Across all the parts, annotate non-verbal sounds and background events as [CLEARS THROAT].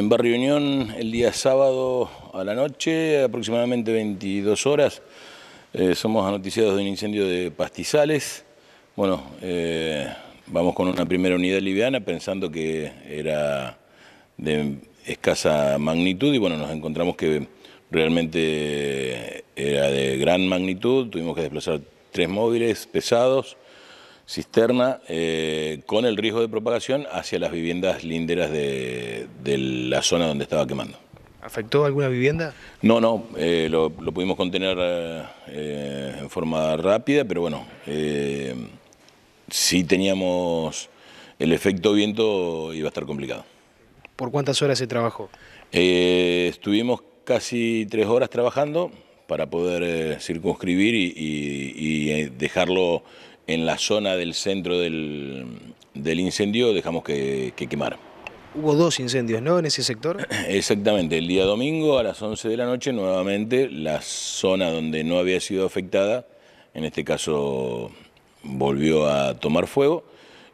En Barrio Unión, el día sábado a la noche, aproximadamente 22 horas, eh, somos anoticiados de un incendio de pastizales. Bueno, eh, vamos con una primera unidad liviana pensando que era de escasa magnitud y bueno, nos encontramos que realmente era de gran magnitud, tuvimos que desplazar tres móviles pesados, cisterna eh, con el riesgo de propagación hacia las viviendas linderas de, la zona donde estaba quemando. ¿Afectó alguna vivienda? No, no, eh, lo, pudimos contener eh, en forma rápida, pero bueno, si teníamos el efecto viento, iba a estar complicado. ¿Por cuántas horas se trabajó? estuvimos casi tres horas trabajando para poder circunscribir y dejarlo en la zona del centro del, incendio dejamos que, quemara. Hubo dos incendios, ¿no? En ese sector. [CLEARS THROAT] Exactamente, el día domingo a las 11 de la noche, nuevamente la zona donde no había sido afectada, en este caso volvió a tomar fuego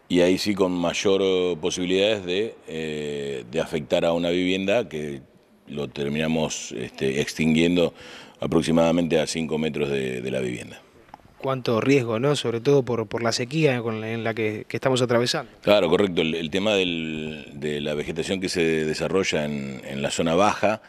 y ahí sí con mayor eh, posibilidades eh, de, afectar a una vivienda que lo terminamos este, extinguiendo aproximadamente a 5 metros de la vivienda cuánto riesgo, ¿no? Sobre todo por, por la sequía en la que, estamos atravesando. Claro, correcto. El, tema del, de la vegetación que se desarrolla en, en la zona baja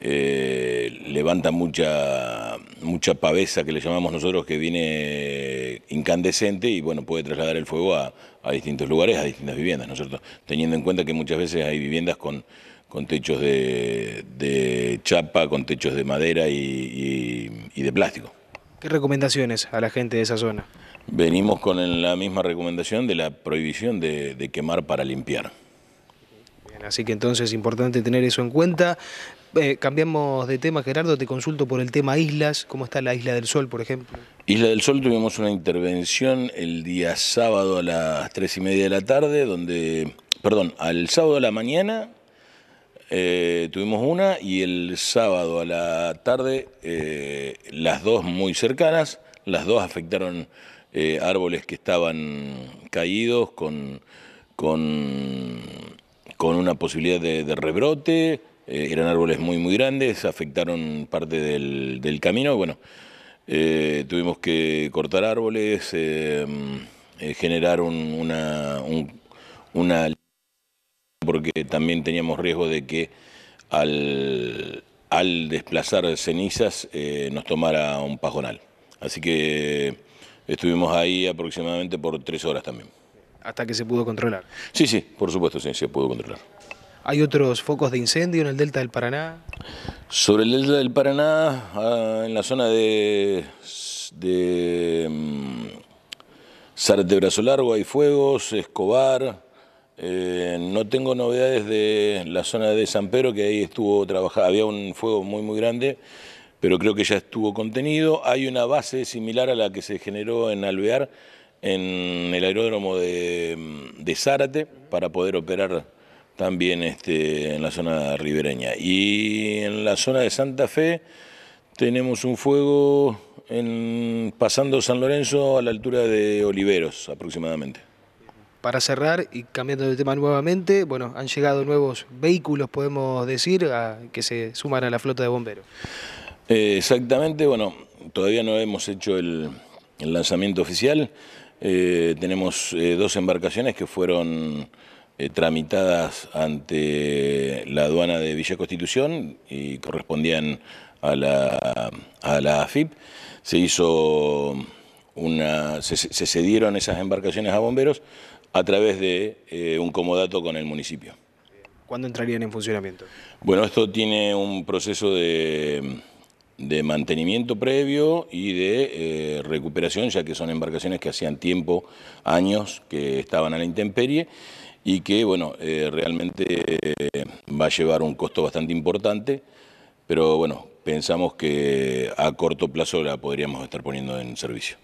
eh, levanta mucha, mucha pavesa que le llamamos nosotros que viene incandescente y bueno, puede trasladar el fuego a, distintos lugares, a distintas viviendas, ¿no es cierto? Teniendo en cuenta que muchas veces hay viviendas con con techos de, chapa, con techos de madera y de plástico. ¿Qué recomendaciones a la gente de esa zona? Venimos con la misma recomendación de la prohibición de, quemar para limpiar. así que entonces es importante tener eso en cuenta. Eh, cambiamos de tema, Gerardo, te consulto por el tema islas. ¿Cómo está la Isla del Sol, por ejemplo? Isla del Sol tuvimos una intervención el día sábado a las tres y media de la tarde, donde, perdón, al sábado a la mañana eh, tuvimos una y el sábado a la tarde eh, las dos muy cercanas, las dos afectaron eh, árboles que estaban caídos con, con, con una posibilidad de, rebrote, eran árboles muy muy grandes, afectaron parte del, camino, bueno, tuvimos que cortar árboles, generar una porque también teníamos riesgo de que al, desplazar cenizas eh, nos tomara un pajonal. Así que eh, estuvimos ahí aproximadamente por tres horas también. Hasta que se pudo controlar. Sí, sí, por supuesto, sí, se pudo controlar. ¿Hay otros focos de incendio en el delta del Paraná? Sobre el delta del Paraná, ah, en la zona de, de mm, Sarte Brazo Largo hay fuegos, Escobar, eh, no tengo novedades de la zona de San Pedro, que ahí estuvo trabajando, había un fuego muy muy grande, pero creo que ya estuvo contenido. Hay una base similar a la que se generó en Alvear, en el aeródromo de, de Zárate, para poder operar también este, en la zona ribereña. Y en la zona de Santa Fe tenemos un fuego en, pasando San Lorenzo a la altura de Oliveros aproximadamente para cerrar y cambiando de tema nuevamente, bueno, han llegado nuevos vehículos, podemos decir, que se suman a la flota de bomberos. Eh, exactamente, bueno, todavía no hemos hecho el, lanzamiento oficial. Eh, tenemos eh, dos embarcaciones que fueron tramitadas ante la aduana de Villa Constitución y correspondían a la, AFIP. Se hizo una, se, se, cedieron esas embarcaciones a bomberos, a través de eh, un comodato con el municipio. ¿Cuándo entrarían en funcionamiento? Bueno, esto tiene un proceso de, mantenimiento previo y de eh, recuperación, ya que son embarcaciones que hacían tiempo, años, que estaban a la intemperie y que, bueno, eh, realmente va a llevar un costo bastante importante, pero bueno, pensamos que a corto plazo la podríamos estar poniendo en servicio.